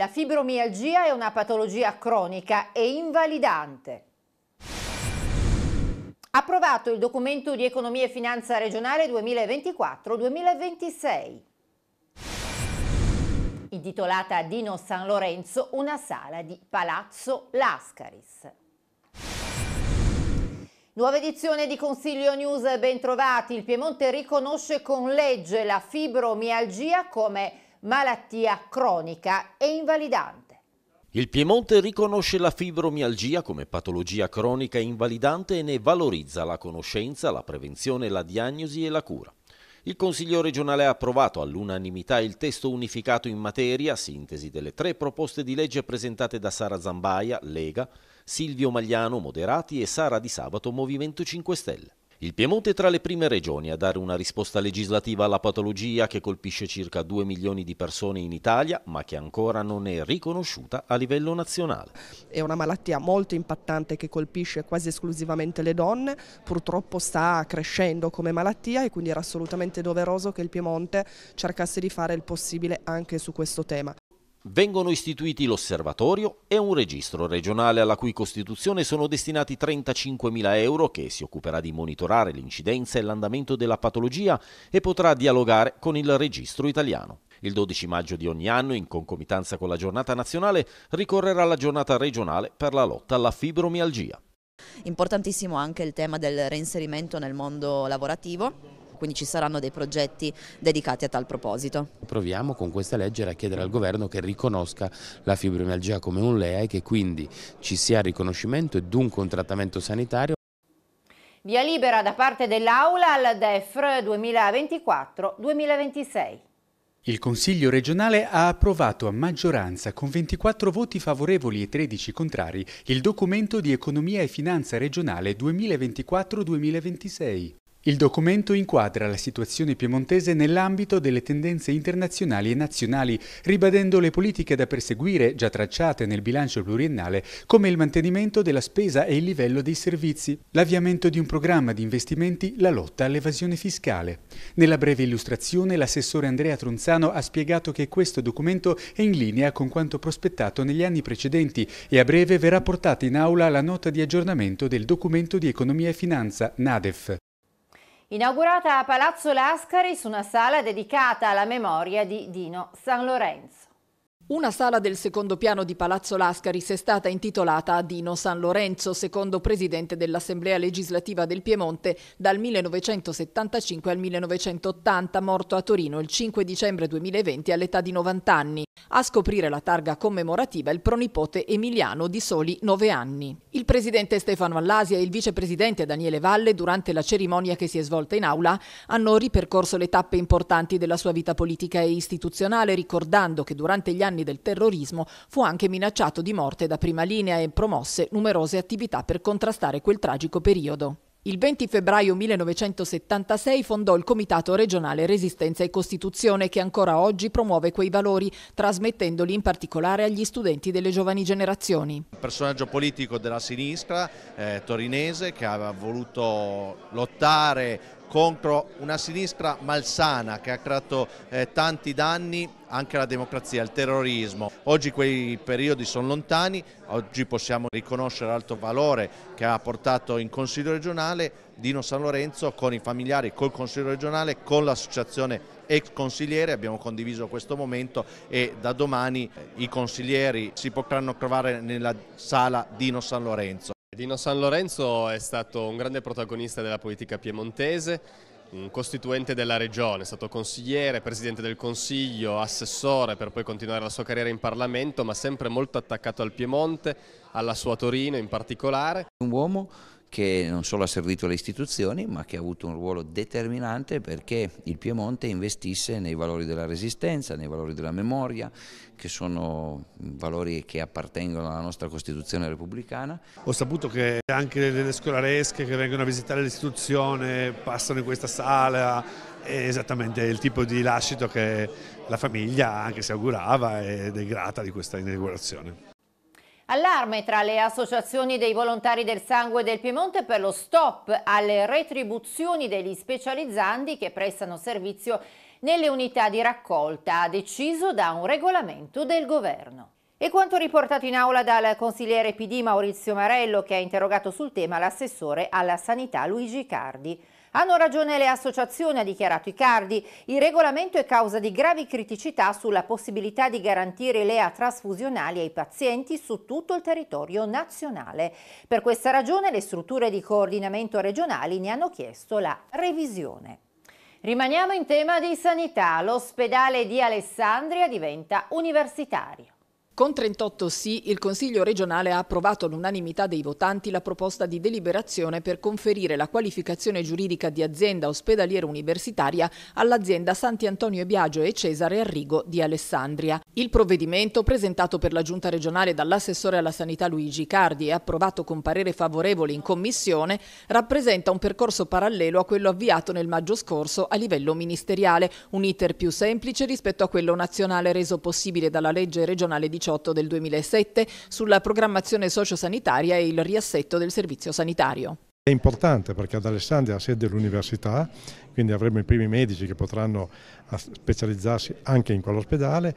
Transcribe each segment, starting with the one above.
La fibromialgia è una patologia cronica e invalidante. Approvato il documento di economia e finanza regionale 2024-2026. Intitolata Dino San Lorenzo una sala di Palazzo Lascaris. Nuova edizione di Consiglio News, bentrovati. Il Piemonte riconosce con legge la fibromialgia come malattia cronica e invalidante. Il Piemonte riconosce la fibromialgia come patologia cronica e invalidante e ne valorizza la conoscenza, la prevenzione, la diagnosi e la cura. Il Consiglio regionale ha approvato all'unanimità il testo unificato in materia, sintesi delle tre proposte di legge presentate da Sara Zambaia, Lega, Silvio Magliano, Moderati e Sara Di Sabato, Movimento 5 Stelle. Il Piemonte è tra le prime regioni a dare una risposta legislativa alla patologia che colpisce circa 2 milioni di persone in Italia, ma che ancora non è riconosciuta a livello nazionale. È una malattia molto impattante che colpisce quasi esclusivamente le donne, purtroppo sta crescendo come malattia e quindi era assolutamente doveroso che il Piemonte cercasse di fare il possibile anche su questo tema. Vengono istituiti l'osservatorio e un registro regionale alla cui costituzione sono destinati 35.000 euro che si occuperà di monitorare l'incidenza e l'andamento della patologia e potrà dialogare con il registro italiano. Il 12 maggio di ogni anno, in concomitanza con la giornata nazionale, ricorrerà la giornata regionale per la lotta alla fibromialgia. Importantissimo anche il tema del reinserimento nel mondo lavorativo quindi ci saranno dei progetti dedicati a tal proposito. Proviamo con questa legge a chiedere al governo che riconosca la fibromialgia come un LEA e che quindi ci sia il riconoscimento e dunque un trattamento sanitario. Via libera da parte dell'Aula al DEFR 2024-2026. Il Consiglio regionale ha approvato a maggioranza, con 24 voti favorevoli e 13 contrari, il documento di economia e finanza regionale 2024-2026. Il documento inquadra la situazione piemontese nell'ambito delle tendenze internazionali e nazionali, ribadendo le politiche da perseguire, già tracciate nel bilancio pluriennale, come il mantenimento della spesa e il livello dei servizi, l'avviamento di un programma di investimenti, la lotta all'evasione fiscale. Nella breve illustrazione, l'assessore Andrea Tronzano ha spiegato che questo documento è in linea con quanto prospettato negli anni precedenti e a breve verrà portata in aula la nota di aggiornamento del documento di economia e finanza, NADEF inaugurata a Palazzo Lascari su una sala dedicata alla memoria di Dino San Lorenzo. Una sala del secondo piano di Palazzo Lascaris è stata intitolata a Dino San Lorenzo, secondo presidente dell'Assemblea legislativa del Piemonte dal 1975 al 1980, morto a Torino il 5 dicembre 2020 all'età di 90 anni. A scoprire la targa commemorativa il pronipote Emiliano di soli nove anni. Il presidente Stefano Allasia e il vicepresidente Daniele Valle durante la cerimonia che si è svolta in aula hanno ripercorso le tappe importanti della sua vita politica e istituzionale ricordando che durante gli anni del terrorismo fu anche minacciato di morte da prima linea e promosse numerose attività per contrastare quel tragico periodo. Il 20 febbraio 1976 fondò il Comitato regionale Resistenza e Costituzione che ancora oggi promuove quei valori, trasmettendoli in particolare agli studenti delle giovani generazioni. Un personaggio politico della sinistra eh, torinese che aveva voluto lottare contro una sinistra malsana che ha creato eh, tanti danni anche alla democrazia, al terrorismo. Oggi quei periodi sono lontani, oggi possiamo riconoscere l'alto valore che ha portato in Consiglio regionale Dino San Lorenzo con i familiari, col Consiglio regionale, con l'associazione ex consigliere, abbiamo condiviso questo momento e da domani eh, i consiglieri si potranno trovare nella sala Dino San Lorenzo. Dino San Lorenzo è stato un grande protagonista della politica piemontese, un costituente della regione, è stato consigliere, presidente del consiglio, assessore per poi continuare la sua carriera in Parlamento, ma sempre molto attaccato al Piemonte, alla sua Torino in particolare. Un uomo che non solo ha servito le istituzioni ma che ha avuto un ruolo determinante perché il Piemonte investisse nei valori della resistenza, nei valori della memoria, che sono valori che appartengono alla nostra Costituzione repubblicana. Ho saputo che anche le scolaresche che vengono a visitare l'istituzione passano in questa sala, è esattamente il tipo di lascito che la famiglia anche si augurava ed è grata di questa inaugurazione allarme tra le associazioni dei volontari del sangue del Piemonte per lo stop alle retribuzioni degli specializzandi che prestano servizio nelle unità di raccolta, deciso da un regolamento del governo. E quanto riportato in aula dal consigliere PD Maurizio Marello che ha interrogato sul tema l'assessore alla sanità Luigi Cardi. Hanno ragione le associazioni, ha dichiarato Icardi. Il regolamento è causa di gravi criticità sulla possibilità di garantire l'EA trasfusionali ai pazienti su tutto il territorio nazionale. Per questa ragione le strutture di coordinamento regionali ne hanno chiesto la revisione. Rimaniamo in tema di sanità. L'ospedale di Alessandria diventa universitario. Con 38 sì, il Consiglio regionale ha approvato all'unanimità dei votanti la proposta di deliberazione per conferire la qualificazione giuridica di azienda ospedaliera universitaria all'azienda Santi Antonio e Biagio e Cesare Arrigo di Alessandria. Il provvedimento, presentato per la Giunta regionale dall'assessore alla sanità Luigi Cardi e approvato con parere favorevole in commissione, rappresenta un percorso parallelo a quello avviato nel maggio scorso a livello ministeriale, un iter più semplice rispetto a quello nazionale reso possibile dalla legge regionale 18 18 del 2007 sulla programmazione sociosanitaria e il riassetto del servizio sanitario. È importante perché ad Alessandria ha sede l'università, quindi avremo i primi medici che potranno specializzarsi anche in quell'ospedale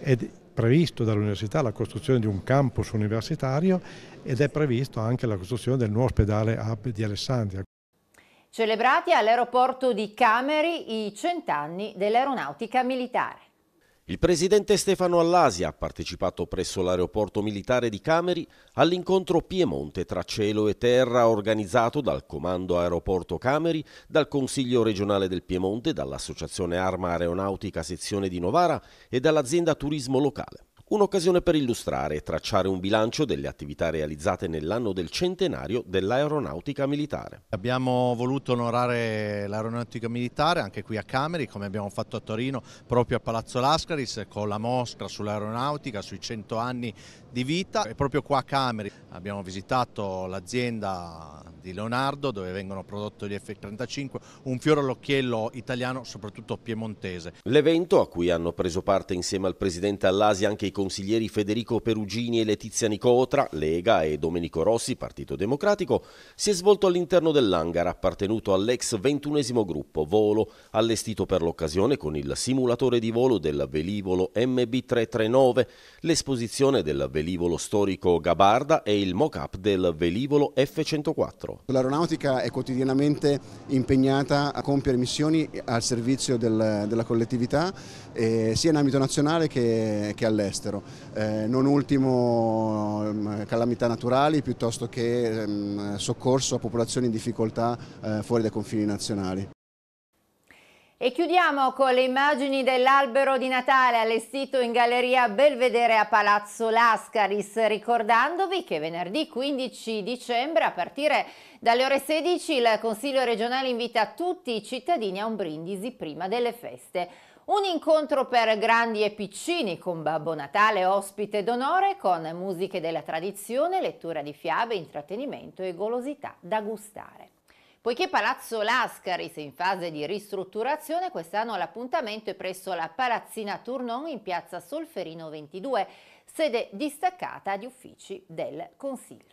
è previsto dall'università la costruzione di un campus universitario ed è previsto anche la costruzione del nuovo ospedale hub di Alessandria. Celebrati all'aeroporto di Cameri i cent'anni dell'aeronautica militare. Il presidente Stefano Allasia ha partecipato presso l'aeroporto militare di Cameri all'incontro Piemonte tra cielo e terra organizzato dal Comando Aeroporto Cameri, dal Consiglio regionale del Piemonte, dall'Associazione Arma Aeronautica Sezione di Novara e dall'azienda Turismo Locale. Un'occasione per illustrare e tracciare un bilancio delle attività realizzate nell'anno del centenario dell'aeronautica militare. Abbiamo voluto onorare l'aeronautica militare anche qui a Cameri, come abbiamo fatto a Torino, proprio a Palazzo Lascaris, con la mostra sull'aeronautica, sui 100 anni di vita. E proprio qua a Cameri abbiamo visitato l'azienda di Leonardo, dove vengono prodotti gli F-35, un fiore all'occhiello italiano, soprattutto piemontese. L'evento, a cui hanno preso parte insieme al presidente Allasi anche i consiglieri Federico Perugini e Letizia Nicotra, Lega, e Domenico Rossi, Partito Democratico, si è svolto all'interno dell'hangar appartenuto all'ex ventunesimo gruppo Volo, allestito per l'occasione con il simulatore di volo del velivolo MB339, l'esposizione del velivolo storico Gabarda e il mock-up del velivolo F104. L'aeronautica è quotidianamente impegnata a compiere missioni al servizio del, della collettività, eh, sia in ambito nazionale che, che all'estero all'estero, eh, non ultimo ehm, calamità naturali piuttosto che mh, ehm, soccorso a popolazioni in difficoltà eh, fuori dai confini nazionali. E chiudiamo con le immagini dell'albero di Natale allestito in Galleria Belvedere a Palazzo Lascaris, ricordandovi che venerdì 15 dicembre a partire dalle ore 16 il Consiglio regionale invita tutti i cittadini a un brindisi prima delle feste. Un incontro per grandi e piccini con Babbo Natale ospite d'onore con musiche della tradizione, lettura di fiabe, intrattenimento e golosità da gustare. Poiché Palazzo Lascaris è in fase di ristrutturazione, quest'anno l'appuntamento è presso la Palazzina Tournon in piazza Solferino 22, sede distaccata di uffici del Consiglio.